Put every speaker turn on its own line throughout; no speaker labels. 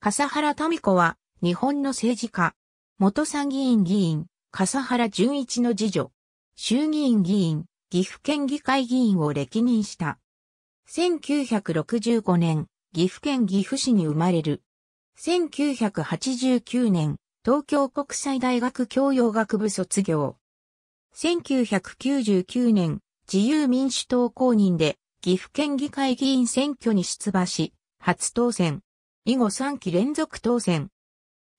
笠原民子は、日本の政治家。元参議院議員、笠原淳一の次女。衆議院議員、岐阜県議会議員を歴任した。1965年、岐阜県岐阜市に生まれる。1989年、東京国際大学教養学部卒業。1999年、自由民主党公認で岐阜県議会議員選挙に出馬し、初当選。以後3期連続当選。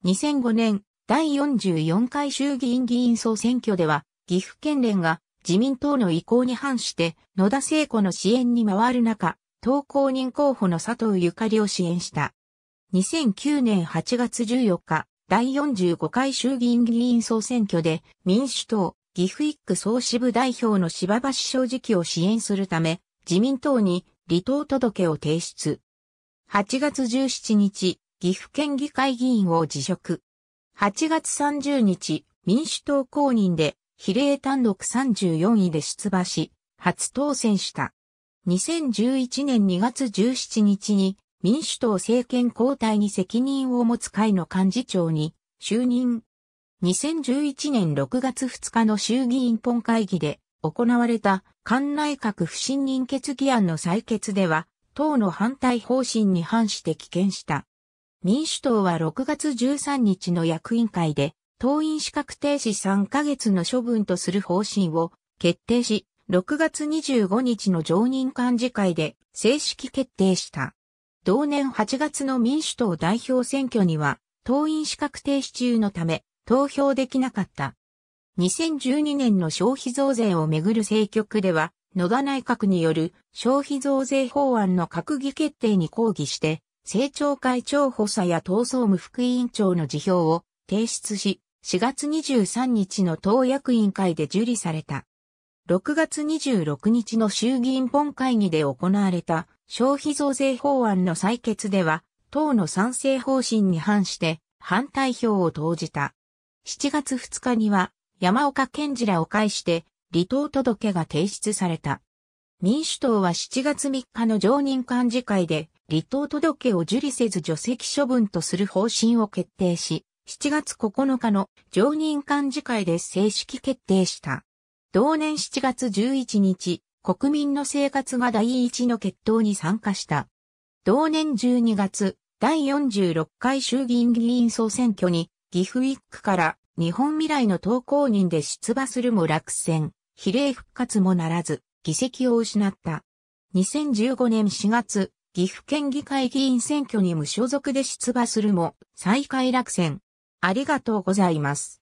2005年、第44回衆議院議員総選挙では、岐阜県連が自民党の意向に反して野田聖子の支援に回る中、党公認候補の佐藤ゆかりを支援した。2009年8月14日、第45回衆議院議員総選挙で民主党、岐阜一区総支部代表の柴橋正直を支援するため、自民党に離党届を提出。8月17日、岐阜県議会議員を辞職。8月30日、民主党公認で、比例単独34位で出馬し、初当選した。2011年2月17日に、民主党政権交代に責任を持つ会の幹事長に就任。2011年6月2日の衆議院本会議で行われた関内閣不信任決議案の採決では党の反対方針に反して棄権した。民主党は6月13日の役員会で、党員資格停止3ヶ月の処分とする方針を決定し、6月25日の常任幹事会で正式決定した。同年8月の民主党代表選挙には、党員資格停止中のため、投票できなかった。2012年の消費増税をめぐる政局では、野田内閣による消費増税法案の閣議決定に抗議して、政調会長補佐や党総務副委員長の辞表を提出し、4月23日の党役員会で受理された。6月26日の衆議院本会議で行われた消費増税法案の採決では、党の賛成方針に反して反対票を投じた。7月2日には山岡健次らを介して離党届が提出された。民主党は7月3日の常任幹事会で、離党届を受理せず除籍処分とする方針を決定し、7月9日の常任幹事会で正式決定した。同年7月11日、国民の生活が第一の決闘に参加した。同年12月、第46回衆議院議員総選挙に、岐阜ッ区から日本未来の投稿人で出馬するも落選。比例復活もならず、議席を失った。2015年4月、岐阜県議会議員選挙に無所属で出馬するも、最下位落選。ありがとうございます。